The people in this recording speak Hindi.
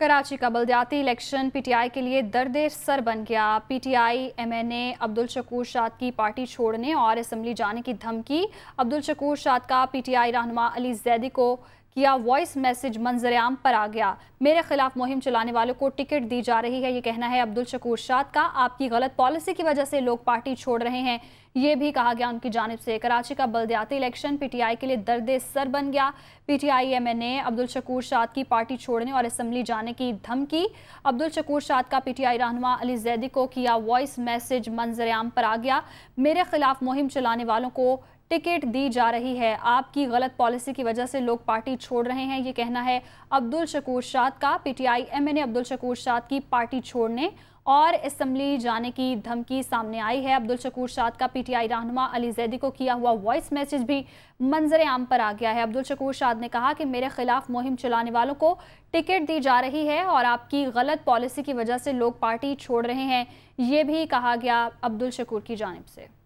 कराची का बलदयाती इलेक्शन पीटीआई के लिए दर्द सर बन गया पीटीआई एमएनए अब्दुल शकूर शाद की पार्टी छोड़ने और असम्बली जाने की धमकी अब्दुल शकूर शाद का पीटीआई रहनुमा अली जैदी को किया वॉइस मैसेज मंजर आम पर आ गया मेरे खिलाफ मुहिम चलाने वालों को टिकट दी जा रही है ये कहना है अब्दुल शकूर शाद का आपकी गलत पॉलिसी की वजह से लोग पार्टी छोड़ रहे हैं ये भी कहा गया उनकी जानब से कराची का बलदयाती इलेक्शन पीटीआई के लिए दर्द सर बन गया पीटीआई एमएनए अब्दुल शकूर शाद की पार्टी छोड़ने और असम्बली जाने की धमकी अब्दुल शकूर शाद का पीटीआई रहनुमा अली जैदी को किया वॉइस मैसेज मंजर आम पर आ गया मेरे खिलाफ मुहिम चलाने वालों को टिकट दी जा रही है आपकी गलत पॉलिसी की वजह से लोग पार्टी छोड़ रहे हैं ये कहना है अब्दुल शकूर शाद का पीटीआई एमएनए अब्दुल शकूर शाद की पार्टी छोड़ने और इसम्बली जाने की धमकी सामने आई है अब्दुल शकूर शाद का पीटीआई रहनुमा अली जैदी को किया हुआ वॉइस मैसेज भी मंजर आम पर आ गया है अब्दुल शकूर शाद ने कहा कि मेरे खिलाफ मुहिम चलाने वालों को टिकट दी जा रही है और आपकी गलत पॉलिसी की वजह से लोग पार्टी छोड़ रहे हैं ये भी कहा गया अब्दुल शकूर की जानब से